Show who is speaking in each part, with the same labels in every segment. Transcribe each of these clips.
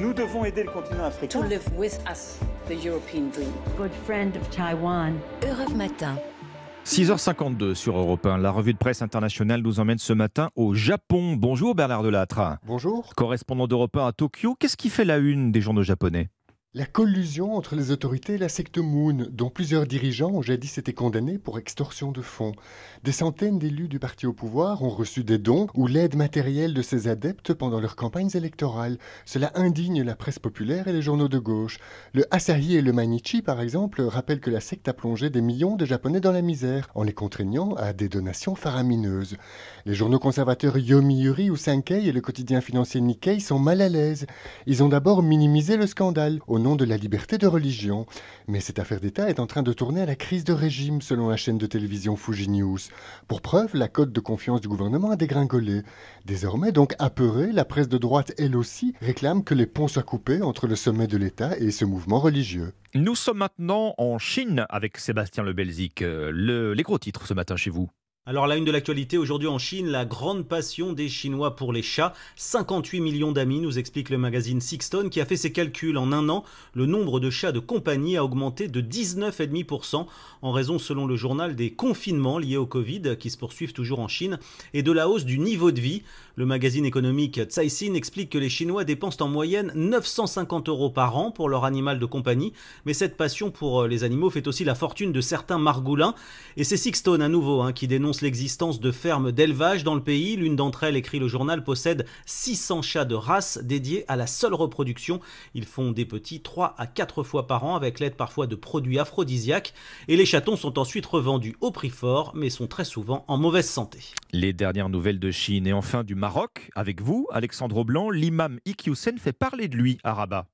Speaker 1: Nous devons aider le continent africain. To live with us, the European dream. Good friend of Taiwan. Matin. 6h52 sur Europe 1. La revue de presse internationale nous emmène ce matin au Japon. Bonjour Bernard Delattre. Bonjour. Correspondant d'Europe 1 à Tokyo, qu'est-ce qui fait la une des journaux japonais
Speaker 2: la collusion entre les autorités et la secte Moon, dont plusieurs dirigeants ont jadis été condamnés pour extorsion de fonds. Des centaines d'élus du parti au pouvoir ont reçu des dons ou l'aide matérielle de ses adeptes pendant leurs campagnes électorales. Cela indigne la presse populaire et les journaux de gauche. Le Asahi et le Mainichi, par exemple, rappellent que la secte a plongé des millions de Japonais dans la misère en les contraignant à des donations faramineuses. Les journaux conservateurs Yomiuri ou Sankei et le quotidien financier Nikkei sont mal à l'aise. Ils ont d'abord minimisé le scandale de la liberté de religion. Mais cette affaire d'État est en train de tourner à la crise de régime, selon la chaîne de télévision Fuji News. Pour preuve, la cote de confiance du gouvernement a dégringolé. Désormais, donc apeurée, la presse de droite, elle aussi, réclame que les ponts soient coupés entre le sommet de l'État et ce mouvement religieux. Nous
Speaker 1: sommes maintenant en Chine avec Sébastien Lebelzik. Euh, le, les gros titres ce matin chez vous.
Speaker 3: Alors la une de l'actualité aujourd'hui en Chine, la grande passion des Chinois pour les chats. 58 millions d'amis, nous explique le magazine Sixton, qui a fait ses calculs en un an. Le nombre de chats de compagnie a augmenté de 19,5% en raison, selon le journal, des confinements liés au Covid qui se poursuivent toujours en Chine et de la hausse du niveau de vie. Le magazine économique Caixin explique que les Chinois dépensent en moyenne 950 euros par an pour leur animal de compagnie, mais cette passion pour euh, les animaux fait aussi la fortune de certains margoulins. Et c'est Sixtone, à nouveau hein, qui dénonce l'existence de fermes d'élevage dans le pays. L'une d'entre elles, écrit le journal, possède 600 chats de race dédiés à la seule reproduction. Ils font des petits 3 à 4 fois par an avec l'aide parfois de produits aphrodisiaques. Et les chatons sont ensuite revendus au prix fort, mais sont très souvent en mauvaise santé. Les dernières nouvelles de Chine et enfin du Maroc, avec vous,
Speaker 1: Alexandre Blanc, l'imam Iqiyoussen fait parler de lui à Rabat.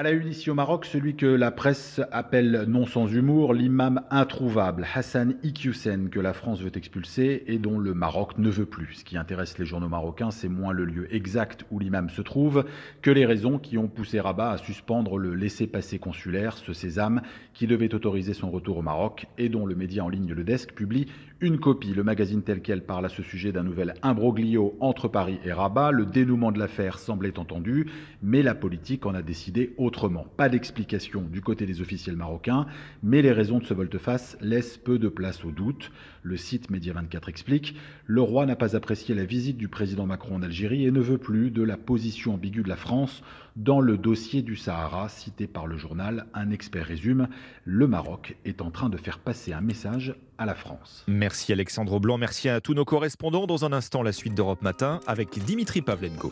Speaker 4: À la une ici au Maroc, celui que la presse appelle non sans humour l'imam introuvable Hassan Iqiyoussen que la France veut expulser et dont le Maroc ne veut plus. Ce qui intéresse les journaux marocains, c'est moins le lieu exact où l'imam se trouve que les raisons qui ont poussé Rabat à suspendre le laisser passer consulaire, ce sésame qui devait autoriser son retour au Maroc et dont le média en ligne Le Desk publie une copie. Le magazine tel quel parle à ce sujet d'un nouvel imbroglio entre Paris et Rabat. Le dénouement de l'affaire semblait entendu, mais la politique en a décidé autrement autrement. Pas d'explication du côté des officiels marocains, mais les raisons de ce volte-face laissent peu de place au doute. Le site Média 24 explique Le roi n'a pas apprécié la visite du président Macron en Algérie et ne veut plus de la position ambiguë de la France dans le dossier du Sahara, cité par le journal. Un expert résume Le Maroc est en train de faire passer un message à la France.
Speaker 1: Merci Alexandre Blanc, merci à tous nos correspondants. Dans un instant, la suite d'Europe Matin avec Dimitri Pavlenko.